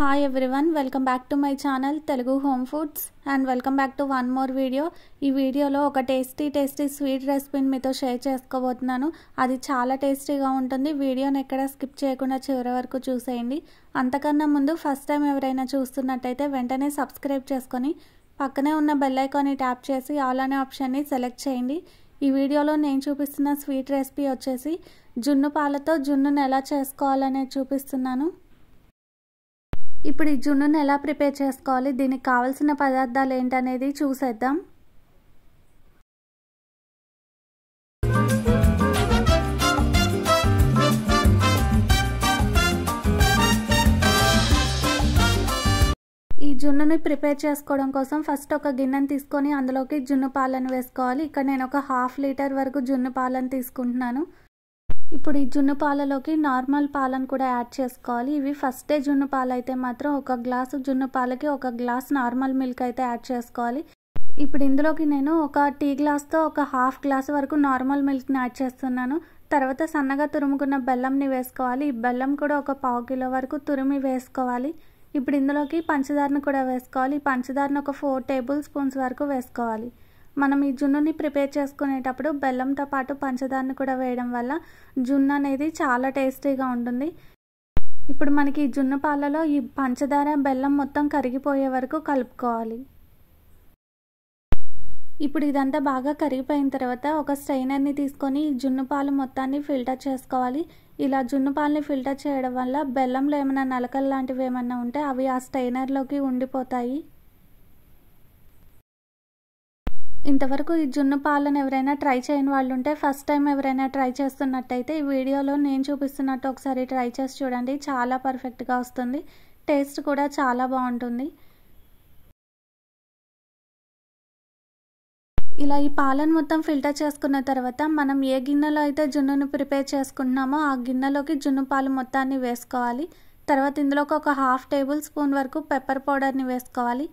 hi everyone welcome back to my channel Telugu home foods and welcome back to one more video ఈ వీడియోలో ఒక tasty tasty sweet రెసిపీని మీతో share చేసుకోబోతున్నాను అది చాలా టేస్టీగా ఉంటుంది వీడియోని ఎక్కడ స్కిప్ చేయకుండా చివరి వరకు చూసేయండి అంతకన్నా ముందు ఫస్ట్ టైం ఎవరైనా చూస్తున్నట్టయితే వెంటనే సబ్స్క్రైబ్ చేసుకొని పక్కనే ఉన్న బెల్లైకాన్ని ట్యాప్ చేసి ఆల్ అనే ఆప్షన్ని సెలెక్ట్ చేయండి ఈ వీడియోలో నేను చూపిస్తున్న స్వీట్ రెసిపీ వచ్చేసి జున్ను పాలతో జున్నును ఎలా చేసుకోవాలనే చూపిస్తున్నాను ఇప్పుడు ఈ జున్నును ఎలా ప్రిపేర్ చేసుకోవాలి దీనికి కావలసిన పదార్థాలు ఏంటనేది చూసేద్దాం ఈ జున్నుని ప్రిపేర్ చేసుకోవడం కోసం ఫస్ట్ ఒక గిన్నెను తీసుకొని అందులోకి జున్ను పాలను వేసుకోవాలి ఇక్కడ నేను ఒక హాఫ్ లీటర్ వరకు జున్ను పాలను తీసుకుంటున్నాను ఇప్పుడు ఈ జున్ను పాలలోకి నార్మల్ పాలను కూడా యాడ్ చేసుకోవాలి ఇవి ఫస్ట్ డే జున్ను పాలు అయితే మాత్రం ఒక గ్లాసు జున్ను పాలకి ఒక గ్లాస్ నార్మల్ మిల్క్ అయితే యాడ్ చేసుకోవాలి ఇప్పుడు ఇందులోకి నేను ఒక టీ గ్లాస్తో ఒక హాఫ్ గ్లాస్ వరకు నార్మల్ మిల్క్ని యాడ్ చేస్తున్నాను తర్వాత సన్నగా తురుముకున్న బెల్లంని వేసుకోవాలి ఈ బెల్లం కూడా ఒక పావు కిలో వరకు తురిమి వేసుకోవాలి ఇప్పుడు ఇందులోకి పంచదారను కూడా వేసుకోవాలి పంచదారను ఒక ఫోర్ టేబుల్ స్పూన్స్ వరకు వేసుకోవాలి మనం ఈ జున్నుని ప్రిపేర్ చేసుకునేటప్పుడు బెల్లంతో పాటు పంచదారని కూడా వేయడం వల్ల జున్ను అనేది చాలా టేస్టీగా ఉంటుంది ఇప్పుడు మనకి ఈ జున్ను పాలలో ఈ పంచదార బెల్లం మొత్తం కరిగిపోయే వరకు కలుపుకోవాలి ఇప్పుడు ఇదంతా బాగా కరిగిపోయిన తర్వాత ఒక స్ట్రైనర్ని తీసుకొని జున్ను పాలు మొత్తాన్ని ఫిల్టర్ చేసుకోవాలి ఇలా జున్ను పాలని ఫిల్టర్ చేయడం వల్ల బెల్లంలో ఏమైనా నలకలు లాంటివి ఏమైనా ఉంటే అవి ఆ స్ట్రైనర్లోకి ఉండిపోతాయి ఇంతవరకు ఈ జున్ను పాలను ఎవరైనా ట్రై చేయని వాళ్ళు ఉంటే ఫస్ట్ టైం ఎవరైనా ట్రై చేస్తున్నట్టయితే ఈ వీడియోలో నేను చూపిస్తున్నట్టు ఒకసారి ట్రై చేసి చూడండి చాలా పర్ఫెక్ట్గా వస్తుంది టేస్ట్ కూడా చాలా బాగుంటుంది ఇలా ఈ పాలను మొత్తం ఫిల్టర్ చేసుకున్న తర్వాత మనం ఏ గిన్నెలో అయితే జున్నును ప్రిపేర్ చేసుకుంటున్నామో ఆ గిన్నెలోకి జున్ను పాలు మొత్తాన్ని వేసుకోవాలి తర్వాత ఇందులోకి ఒక హాఫ్ టేబుల్ స్పూన్ వరకు పెప్పర్ పౌడర్ని వేసుకోవాలి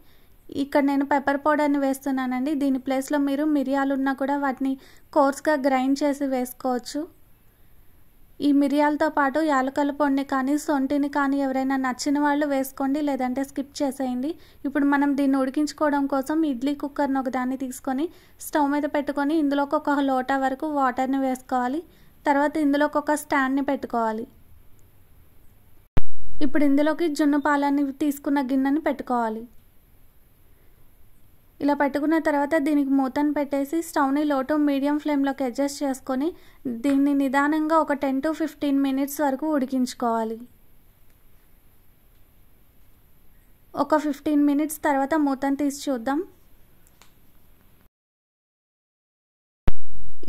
ఇక్కడ నేను పెప్పర్ పౌడర్ని వేస్తున్నానండి దీని ప్లేస్లో మీరు మిరియాలు ఉన్నా కూడా వాటిని కోర్స్గా గ్రైండ్ చేసి వేసుకోవచ్చు ఈ మిరియాలతో పాటు యాలకల పొడిని కానీ సొంటిని కానీ ఎవరైనా నచ్చిన వాళ్ళు వేసుకోండి లేదంటే స్కిప్ చేసేయండి ఇప్పుడు మనం దీన్ని ఉడికించుకోవడం కోసం ఇడ్లీ కుక్కర్ని ఒక దాన్ని తీసుకొని స్టవ్ మీద పెట్టుకొని ఇందులోకి ఒక లోటా వరకు వాటర్ని వేసుకోవాలి తర్వాత ఇందులోకి ఒక స్టాండ్ని పెట్టుకోవాలి ఇప్పుడు ఇందులోకి జున్ను పాలని తీసుకున్న గిన్నెని పెట్టుకోవాలి ఇలా పెట్టుకున్న తర్వాత దీనికి మూతను పెట్టేసి స్టవ్ని లో టు మీడియం ఫ్లేమ్లోకి అడ్జస్ట్ చేసుకొని దీన్ని నిదానంగా ఒక టెన్ టు ఫిఫ్టీన్ మినిట్స్ వరకు ఉడికించుకోవాలి ఒక ఫిఫ్టీన్ మినిట్స్ తర్వాత మూతను తీసి చూద్దాం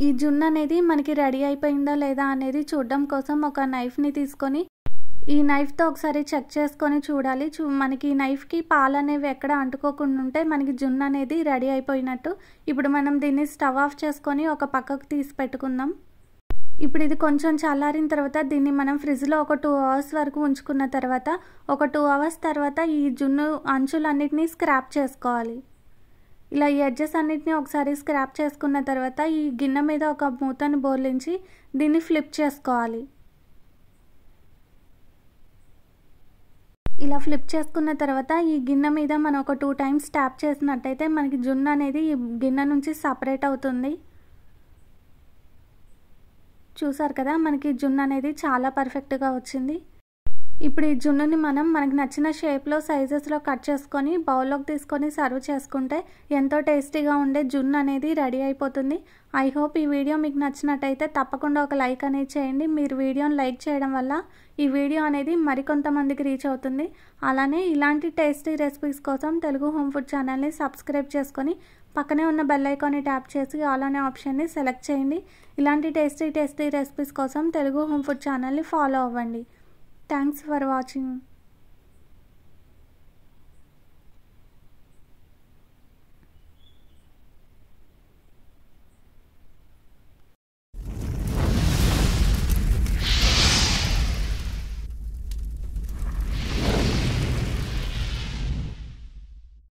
ఈ జున్ను అనేది మనకి రెడీ అయిపోయిందా లేదా అనేది చూడడం కోసం ఒక నైఫ్ని తీసుకొని ఈ నైఫ్తో ఒకసారి చెక్ చేసుకొని చూడాలి చూ మనకి నైఫ్కి పాలు అనేవి ఎక్కడ అంటుకోకుండా ఉంటే మనకి జున్ను అనేది రెడీ అయిపోయినట్టు ఇప్పుడు మనం దీన్ని స్టవ్ ఆఫ్ చేసుకొని ఒక పక్కకు తీసి పెట్టుకుందాం ఇప్పుడు ఇది కొంచెం చల్లారిన తర్వాత దీన్ని మనం ఫ్రిడ్జ్లో ఒక టూ అవర్స్ వరకు ఉంచుకున్న తర్వాత ఒక టూ అవర్స్ తర్వాత ఈ జున్ను అంచులన్నిటినీ స్క్రాప్ చేసుకోవాలి ఇలా ఈ ఎడ్జెస్ అన్నిటిని ఒకసారి స్క్రాప్ చేసుకున్న తర్వాత ఈ గిన్నె మీద ఒక మూతను బోర్లించి దీన్ని ఫ్లిప్ చేసుకోవాలి ఇలా ఫ్లిప్ చేసుకున్న తర్వాత ఈ గిన్నె మీద మనం ఒక టూ టైమ్స్ ట్యాప్ చేసినట్టయితే మనకి జున్ను అనేది ఈ గిన్నె నుంచి సపరేట్ అవుతుంది చూసారు కదా మనకి జున్ను అనేది చాలా పర్ఫెక్ట్గా వచ్చింది ఇప్పుడు ఈ జున్నుని మనం మనకు నచ్చిన షేప్లో సైజెస్లో కట్ చేసుకొని బౌల్లోకి తీసుకొని సర్వ్ చేసుకుంటే ఎంతో టేస్టీగా ఉండే జున్ను అనేది రెడీ అయిపోతుంది ఐ హోప్ ఈ వీడియో మీకు నచ్చినట్టయితే తప్పకుండా ఒక లైక్ అనేది చేయండి మీరు వీడియోని లైక్ చేయడం వల్ల ఈ వీడియో అనేది మరికొంతమందికి రీచ్ అవుతుంది అలానే ఇలాంటి టేస్టీ రెసిపీస్ కోసం తెలుగు హోమ్ ఫుడ్ ఛానల్ని సబ్స్క్రైబ్ చేసుకొని పక్కనే ఉన్న బెల్ ఐకాన్ని ట్యాప్ చేసి ఆల్ అనే ఆప్షన్ని సెలెక్ట్ చేయండి ఇలాంటి టేస్టీ టేస్టీ రెసిపీస్ కోసం తెలుగు హోమ్ ఫుడ్ ఛానల్ని ఫాలో అవ్వండి థ్యాంక్స్ ఫర్ వాచింగ్